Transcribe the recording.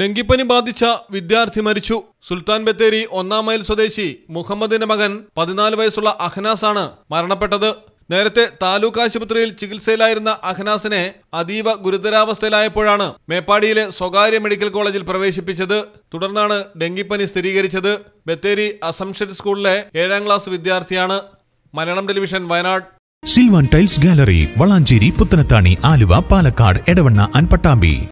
ഡെങ്കിപ്പനി ബാധിച്ച വിദ്യാർത്ഥി മരിച്ചു സുൽത്താൻ ബത്തേരി ഒന്നാം മൈൽ സ്വദേശി മുഹമ്മദിന്റെ മകൻ പതിനാല് വയസ്സുള്ള അഹ്നാസ് ആണ് മരണപ്പെട്ടത് നേരത്തെ താലൂക്ക് ആശുപത്രിയിൽ ചികിത്സയിലായിരുന്ന അഹ്നാസിനെ അതീവ ഗുരുതരാവസ്ഥയിലായപ്പോഴാണ് മേപ്പാടിയിലെ സ്വകാര്യ മെഡിക്കൽ കോളേജിൽ പ്രവേശിപ്പിച്ചത് തുടർന്നാണ് ഡെങ്കിപ്പനി സ്ഥിരീകരിച്ചത് ബത്തേരി അസംഷൻ സ്കൂളിലെ ഏഴാം ക്ലാസ് വിദ്യാർത്ഥിയാണ് Malayalam television Wayanad Silvan tiles gallery Valanchery Puthanathani Aluva Palakkad Edavanna അൻപട്ടാമ്പി